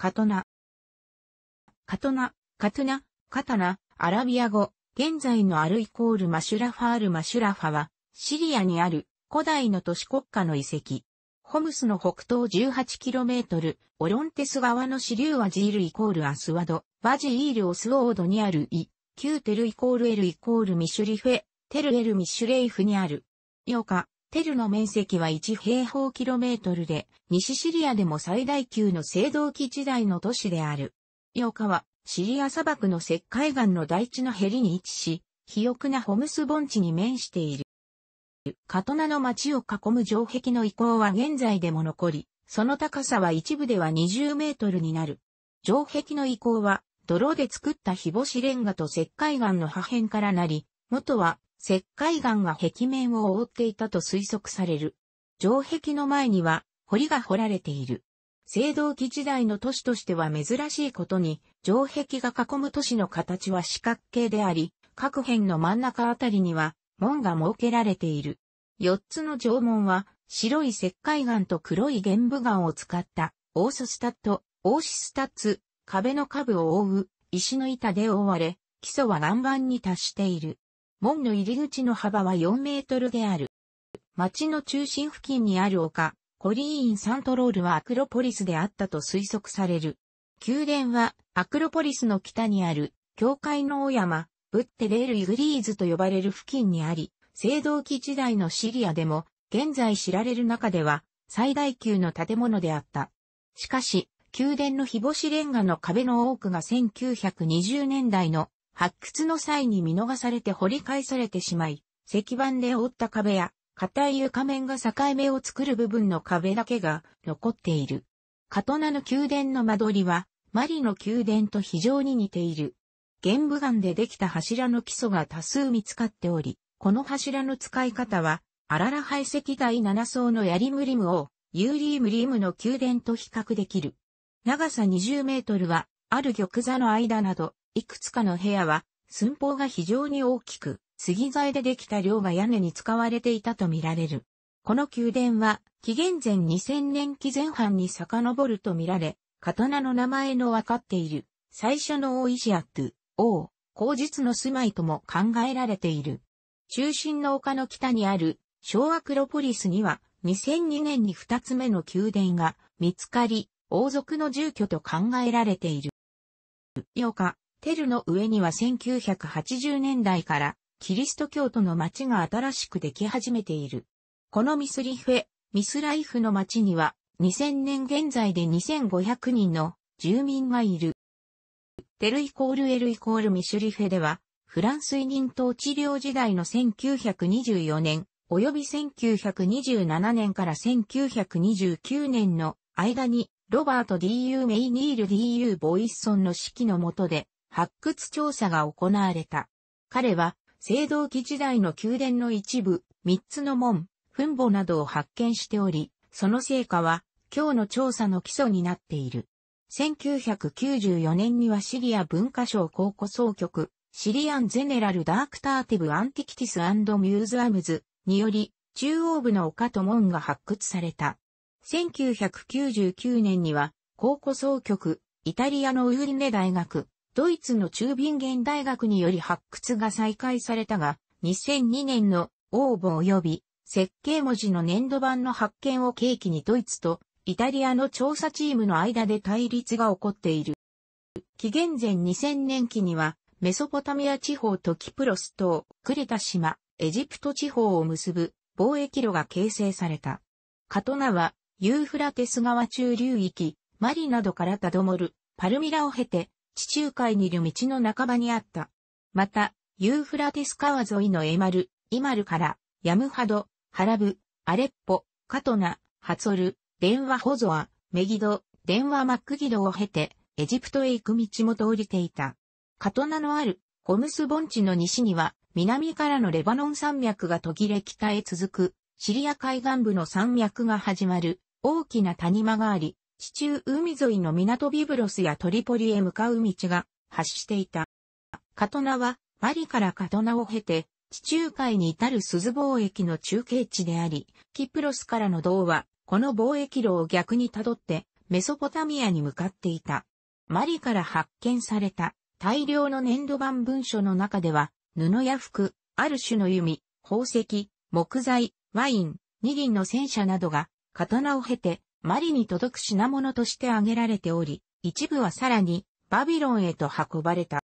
カトナ。カトナ、カトナ、カタナ、アラビア語、現在のアルイコールマシュラファールマシュラファは、シリアにある古代の都市国家の遺跡。ホムスの北東 18km、オロンテス川の支流はジールイコールアスワド、バジイールオスオードにあるイ、キューテルイコールエルイコールミシュリフェ、テルエルミシュレイフにある。8カ、テルの面積は1平方キロメートルで、西シリアでも最大級の青銅器時代の都市である。8日は、シリア砂漠の石灰岩の大地のヘリに位置し、肥沃なホムス盆地に面している。カトナの町を囲む城壁の遺構は現在でも残り、その高さは一部では20メートルになる。城壁の遺構は、泥で作った日干しレンガと石灰岩の破片からなり、元は石灰岩が壁面を覆っていたと推測される。城壁の前には堀が掘られている。青銅器時代の都市としては珍しいことに、城壁が囲む都市の形は四角形であり、各辺の真ん中あたりには門が設けられている。四つの城門は白い石灰岩と黒い玄武岩を使ったオーススタッド、オーシスタッツ、壁の下部を覆う石の板で覆われ、基礎は岩盤に達している。門の入り口の幅は4メートルである。町の中心付近にある丘、コリーン・サントロールはアクロポリスであったと推測される。宮殿はアクロポリスの北にある教会の大山、ブッテレール・イグリーズと呼ばれる付近にあり、青銅器時代のシリアでも現在知られる中では最大級の建物であった。しかし、宮殿の日干しレンガの壁の多くが1920年代の発掘の際に見逃されて掘り返されてしまい、石板で覆った壁や、硬い床面が境目を作る部分の壁だけが残っている。カトナの宮殿の間取りは、マリの宮殿と非常に似ている。玄武岩でできた柱の基礎が多数見つかっており、この柱の使い方は、アララ排石第7層のヤリムリムを、ユーリームリムの宮殿と比較できる。長さ20メートルは、ある玉座の間など、いくつかの部屋は、寸法が非常に大きく、杉材でできた量が屋根に使われていたとみられる。この宮殿は、紀元前2000年期前半に遡るとみられ、刀の名前のわかっている、最初の王イシアット、王、後日の住まいとも考えられている。中心の丘の北にある、小アクロポリスには、2002年に2つ目の宮殿が見つかり、王族の住居と考えられている。8日、テルの上には1980年代からキリスト教徒の街が新しくでき始めている。このミスリフェ、ミスライフの街には2000年現在で2500人の住民がいる。テルイコールエルイコールミシュリフェでは、フランス委任統治領時代の1924年、及び1927年から1929年の間に、ロバート D.U. メイニール D.U. ボイッソンの指揮の下で、発掘調査が行われた。彼は、青銅器時代の宮殿の一部、三つの門、墳墓などを発見しており、その成果は、今日の調査の基礎になっている。1994年にはシリア文化省考古総局、シリアンゼネラルダークターティブアンティキティスミューズアムズにより、中央部の丘と門が発掘された。1999年には、考古総局、イタリアのウーリネ大学、ドイツの中貧元大学により発掘が再開されたが、2002年の応募及び設計文字の粘土板の発見を契機にドイツとイタリアの調査チームの間で対立が起こっている。紀元前2000年期には、メソポタミア地方とキプロス島、クレタ島、エジプト地方を結ぶ貿易路が形成された。カトナは、ユーフラテス川中流域、マリなどからたどもる、パルミラを経て、地中海にいる道の半ばにあった。また、ユーフラテス川沿いのエマル、イマルから、ヤムハド、ハラブ、アレッポ、カトナ、ハツォル、電話ホゾア、メギド、電話マックギドを経て、エジプトへ行く道も通りていた。カトナのある、ホムス盆地の西には、南からのレバノン山脈が途切れ北へ続く、シリア海岸部の山脈が始まる、大きな谷間があり、地中海沿いの港ビブロスやトリポリへ向かう道が発していた。カトナはマリからカトナを経て地中海に至る鈴貿易の中継地であり、キプロスからの道はこの貿易路を逆にたどってメソポタミアに向かっていた。マリから発見された大量の粘土板文書の中では布や服、ある種の弓、宝石、木材、ワイン、二輪の戦車などが刀を経てマリに届く品物として挙げられており、一部はさらにバビロンへと運ばれた。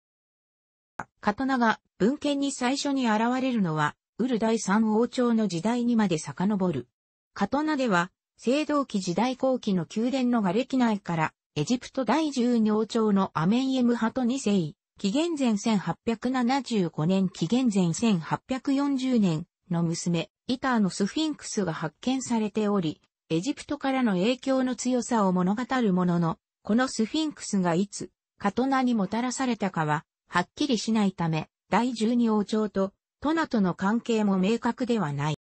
カトナが文献に最初に現れるのは、ウル第三王朝の時代にまで遡る。カトナでは、青銅器時代後期の宮殿の瓦礫内から、エジプト第十二王朝のアメンエムハト2世、紀元前1875年紀元前1840年の娘、イターのスフィンクスが発見されており、エジプトからの影響の強さを物語るものの、このスフィンクスがいつ、カトナにもたらされたかは、はっきりしないため、第十二王朝とトナとの関係も明確ではない。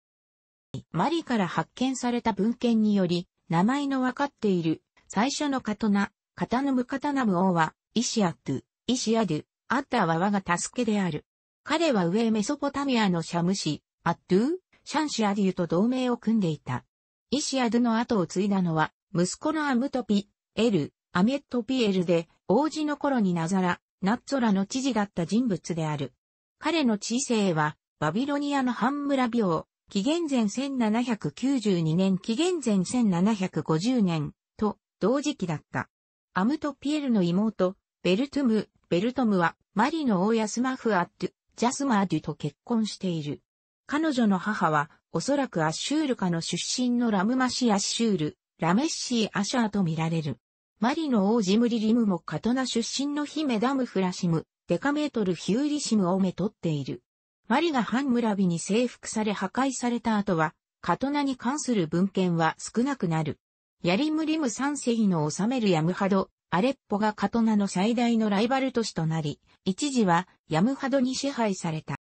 マリから発見された文献により、名前のわかっている最初のカトナ、カタヌムカタナム王は、イシアトゥ、イシアドゥ、アッタは我が助けである。彼は上メソポタミアのシャムシ、アットゥシャンシアデュと同盟を組んでいた。イシアドの後を継いだのは、息子のアムトピ、エル、アメットピエルで、王子の頃になざら、ナッツォラの知事だった人物である。彼の知性は、バビロニアのハンムラ病、紀元前1792年、紀元前1750年、と、同時期だった。アムトピエルの妹、ベルトゥム、ベルトムは、マリの大安マフアッド、ジャスマーデュと結婚している。彼女の母は、おそらくアッシュール家の出身のラムマシ・アッシュール、ラメッシー・アシャーと見られる。マリの王子ムリリムもカトナ出身の姫ダムフラシム、デカメートル・ヒューリシムをめとっている。マリがハンムラビに征服され破壊された後は、カトナに関する文献は少なくなる。ヤリムリム三世紀の治めるヤムハド、アレッポがカトナの最大のライバル都市となり、一時はヤムハドに支配された。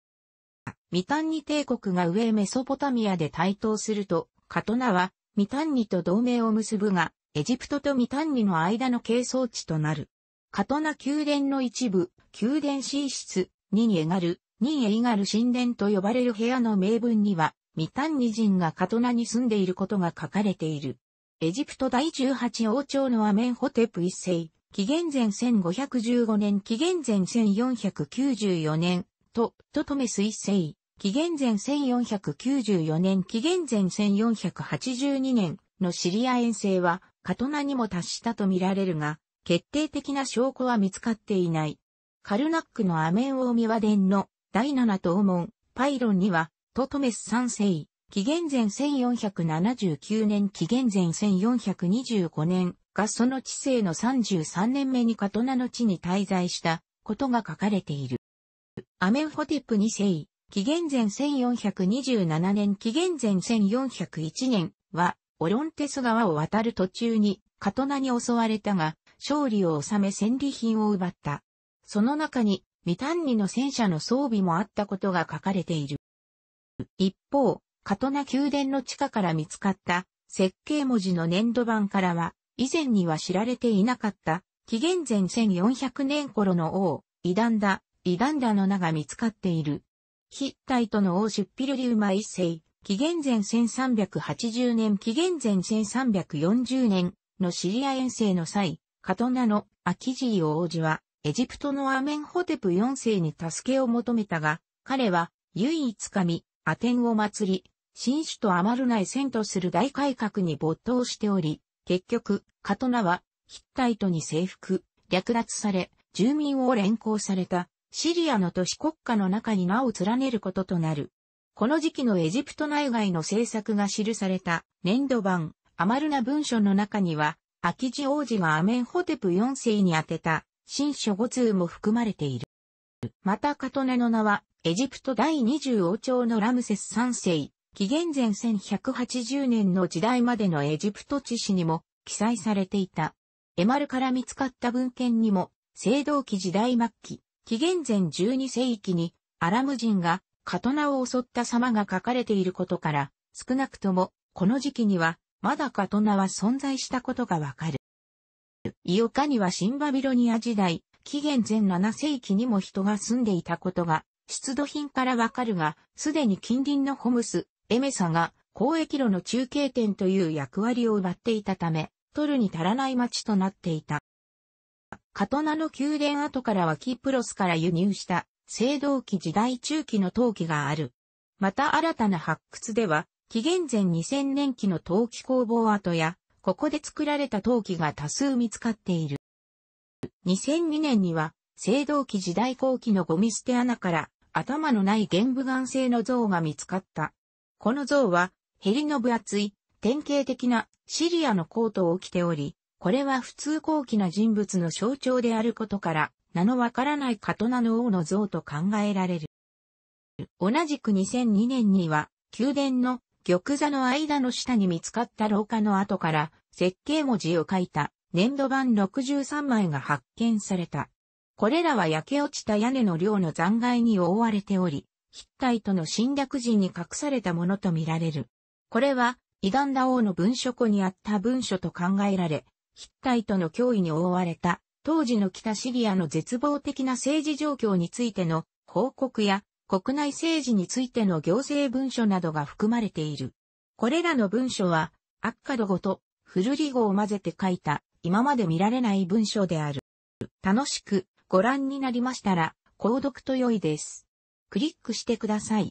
ミタンニ帝国が上メソポタミアで台頭すると、カトナはミタンニと同盟を結ぶが、エジプトとミタンニの間の係争地となる。カトナ宮殿の一部、宮殿寝室、ニニエガル、ニエイガル神殿と呼ばれる部屋の名文には、ミタンニ人がカトナに住んでいることが書かれている。エジプト第18王朝のアメンホテプ一世、紀元前1515年、紀元前1494年、と、トトメス一世、紀元前1494年、紀元前1482年のシリア遠征は、カトナにも達したとみられるが、決定的な証拠は見つかっていない。カルナックのアメンーミワ伝の第七頭門、パイロンには、トトメス3世、紀元前1479年、紀元前1425年がその知性の33年目にカトナの地に滞在したことが書かれている。アメンホテップ2世、紀元前1427年紀元前1401年は、オロンテス川を渡る途中に、カトナに襲われたが、勝利を収め戦利品を奪った。その中に、ミタンニの戦車の装備もあったことが書かれている。一方、カトナ宮殿の地下から見つかった設計文字の粘土板からは、以前には知られていなかった、紀元前1400年頃の王、イダンダ、イダンダの名が見つかっている。ヒッタイトの王シュッピルリウマ一世、紀元前1380年紀元前1340年のシリア遠征の際、カトナのアキジー王子は、エジプトのアメンホテプ4世に助けを求めたが、彼は唯一神、アテンを祭り、新種とアマルナ戦とする大改革に没頭しており、結局、カトナはヒッタイトに征服、略奪され、住民を連行された。シリアの都市国家の中に名を連ねることとなる。この時期のエジプト内外の政策が記された年度版アマルナ文書の中には、秋地王子がアメンホテプ4世に宛てた新書5通も含まれている。またカトネの名は、エジプト第20王朝のラムセス3世、紀元前1180年の時代までのエジプト地史にも記載されていた。エマルから見つかった文献にも、青銅器時代末期、紀元前12世紀にアラム人がカトナを襲った様が書かれていることから、少なくともこの時期にはまだカトナは存在したことがわかる。イオカには新バビロニア時代、紀元前7世紀にも人が住んでいたことが、出土品からわかるが、すでに近隣のホムス、エメサが交易路の中継点という役割を奪っていたため、取るに足らない町となっていた。カトナの宮殿跡からはキプロスから輸入した青銅器時代中期の陶器がある。また新たな発掘では、紀元前2000年期の陶器工房跡や、ここで作られた陶器が多数見つかっている。2002年には、青銅器時代後期のゴミ捨て穴から、頭のない玄武岩製の像が見つかった。この像は、ヘりの分厚い、典型的なシリアのコートを着ており、これは普通高貴な人物の象徴であることから、名のわからないカトナの王の像と考えられる。同じく2002年には、宮殿の玉座の間の下に見つかった廊下の跡から、設計文字を書いた粘土板63枚が発見された。これらは焼け落ちた屋根の量の残骸に覆われており、筆体との侵略人に隠されたものとみられる。これは、イダンダ王の文書庫にあった文書と考えられ、ヒッタイとの脅威に覆われた、当時の北シリアの絶望的な政治状況についての報告や、国内政治についての行政文書などが含まれている。これらの文書は、アッカド語とフルリ語を混ぜて書いた、今まで見られない文章である。楽しくご覧になりましたら、購読と良いです。クリックしてください。